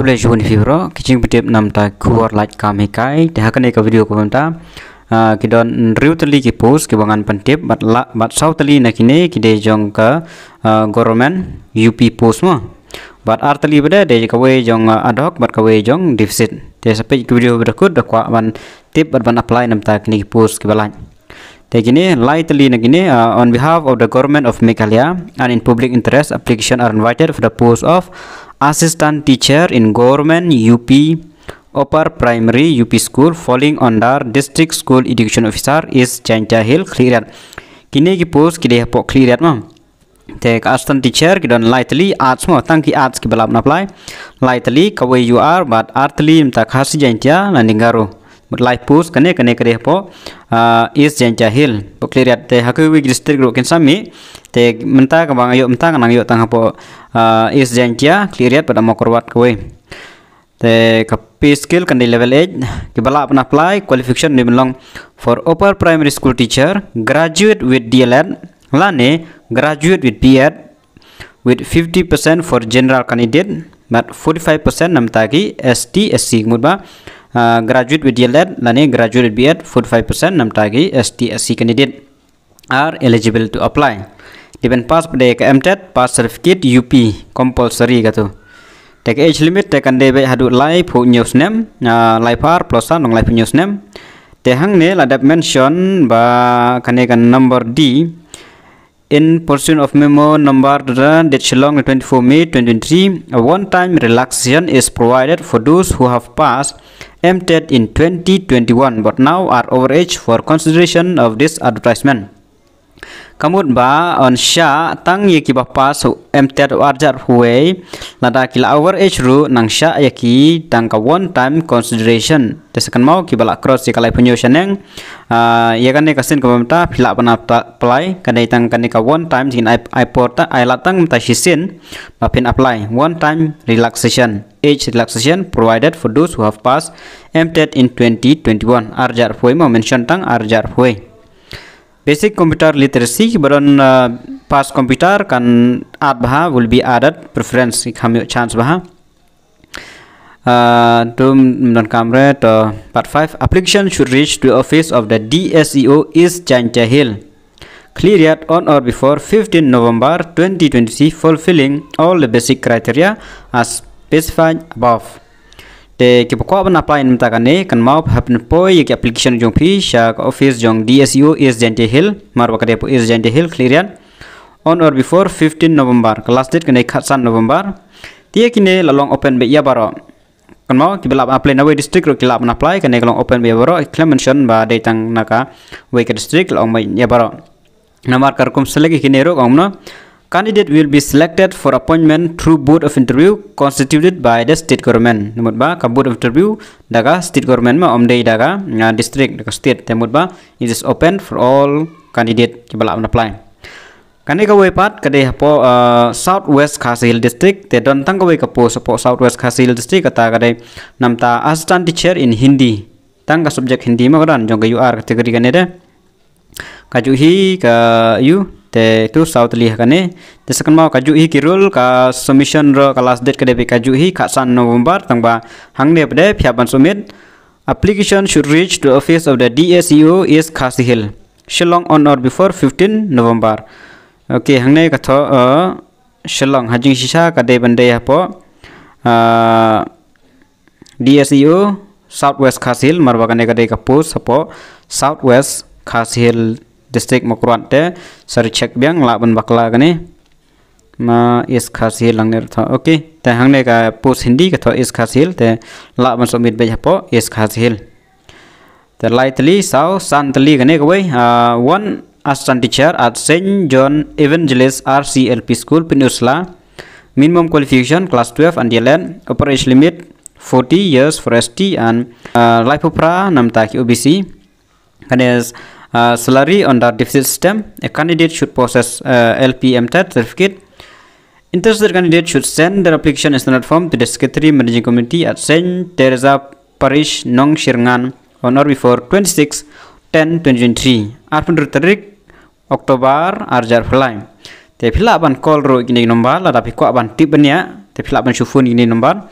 fibro kijing फिब्रो nam ta kuar खुवर kam hikai te hakan eka video kubam ta ah, kidon riu tali ki pos ki bangan pantip bat la bat sau tali na kine ki de jong ka ah, government UP pos mo bat ar tali beda de ka wai jong ah, ad hoc bat ka jong deficit te sape ki video berikut dak ban tip bat ban apply nam ta kini pos ki balai te kini lai teli na kini on behalf of the government of Meghalaya and in public interest application are invited for the post of assistant teacher in government UP upper primary UP school falling under district school education officer is Chancha Hill cleared kini ki post ki deh pok cleared ma take assistant teacher ki don lightly arts mo tang ki arts ki balap na apply lightly kawai you are but artly mta khasi na landingaro live push kene kene kere po uh, is jen jahil po clear te haku wi register gro ken sami te menta ka bang ayo menta kanang ayo tang po uh, is jen ja clear pada mo korwat kowe te kapi skill kan di level 8 bala apna apply qualification ni belong for upper primary school teacher graduate with DLN lane graduate with B.Ed with 50% for general candidate but 45% namtagi ST SC mudba graduate with DLED lani graduate B.Ed 45% tagi STSC candidate are eligible to apply depend pass pada ke MTET e pass certificate UP compulsory gitu Tek age limit tekan debe hadu live news name uh, live par plusan nong live news name Tehang ne ladap mention ba kane kan number D in pursuit of memo number long 24 May 2023, a one-time relaxation is provided for those who have passed MTET in 2021 but now are overage for consideration of this advertisement. kamut ba on sha tang ye ki ba pas emter warjar huwe lada kil hour age ru nang sha ye ki tang ka one time consideration sekan mau ki bala cross di kalai punyo shaneng ah, ye kan ne kasin kamta phila bana apply kadai tang kan ka one time jin i porta i latang ta shisin ba pin apply one time relaxation age relaxation provided for those who have passed mtr in 2021 arjar huwe mention tang arjar huwe Basic computer literacy but uh, past computer can ad bah will be added preference kami chance bah. Uh, to come kamre part 5 application should reach the office of the DSEO East Hill, clear yet on or before 15 November 2023 fulfilling all the basic criteria as specified above. te ke ko ban apply nim ta kan ne kan mau hapne poi ke application jong phi sha office jong dsu is jente hill mar kare po is jente hill clearian on or before 15 november Kelas date kane khatsan november tie kine lalong open be ya baro kan mau ki belap apply na we district ro kilap na apply kane kalong open be baro mention ba datang naka we district long mai ya baro namar kar kum selagi kine ro ongno Candidate will be selected for appointment through Board of Interview constituted by the state government. Namun ba ka Board of Interview daga state government ma dei daga nga district daga state. temut ba it is open for all candidate kibala apply. Kani ka wai pat kade hapo uh, South West Khasil District te don tang ka ka kapo sapo South West Khasil District kata kade namta assistant teacher in Hindi. Tang ka subject Hindi ma kadan jong ka UR kategori kane ka Kaju hi ka you te itu saut li kane te sekan mau kaju hi kirul ka submission ro ka last date kede kaju hi ka san november tangba hangne pde pyaban sumit application should reach to office of the DSEO is Khasi Hill Shillong on or before 15 November okay hangne ka tho uh, Shillong hajing sisa kade bande ya po uh, DSEO Southwest Khasi Hill marbakane kade ka post sapo Southwest Khasi Hill district makruat te sari check biang laban bakla gane ma is khasil langner tha okay te hangne ka post hindi ka tha is khasil te laban submit be japo is khasil te lightly sau santli gane ka wei ah, one assistant teacher at saint john evangelist rclp school peninsula minimum qualification class 12 and 11 upper age limit 40 years for ST and uh, ah, Lipopra Namtaki OBC When kan is uh, salary under deficit system, a candidate should possess uh, LPM certificate. Interested candidate should send their application in standard form to the Secretary Managing Committee at Saint Teresa Parish, Nong Shirngan on or before 26 10 2023. Arpun tertarik Oktober arjar pelai. Tapi lah ban call ro gini nombor, lah tapi kuat ban tip benya. Tapi lah ban syufun gini nombor.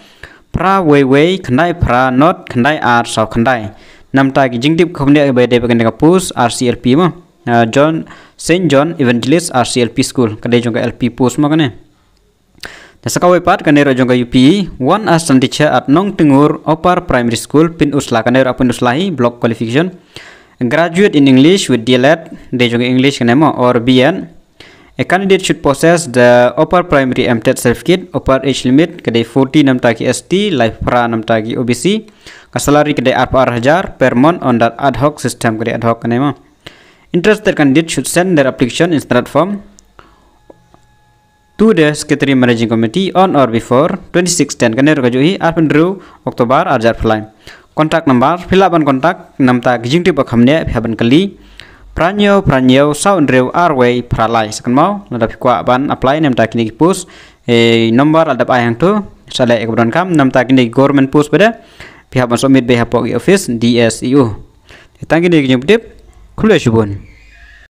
Pra wei wei kendai pra not kendai ar sau kendai namta ki jingtip khomne ba de pakan ka pus rclp ma ah, john saint john evangelist rclp school kade jong ka lp pus ma kane ta sakawe pat kane ro jong ka up one e, as cha at nong tingur upper primary school pin usla kane ro pin uslahi block qualification graduate in english with dialect e de jong english kane ma or bn A candidate should possess the upper primary MTET e certificate, upper age limit kedai 40 tagi ST, life pra tagi OBC, kasalari kedai apa hajar per month on that ad hoc system kedai ad hoc kanema. Interested candidate should send their application in standard form to the Secretary Managing Committee on or before 2610 kene rakajuhi arpen drew Oktober arjar fly. Kontak nomor, filapan kontak namtagi jingti pakhamnya pihak kali pranyo pranyo soundrew arway pralai sekan mau ladap kwa ban apply nem tak kini push e number ladap ayang tu sale ekbron kam nam tak kini government push pada pihak masuk pihak pogi office DSEU e, tangki ni kini dip kuliah subun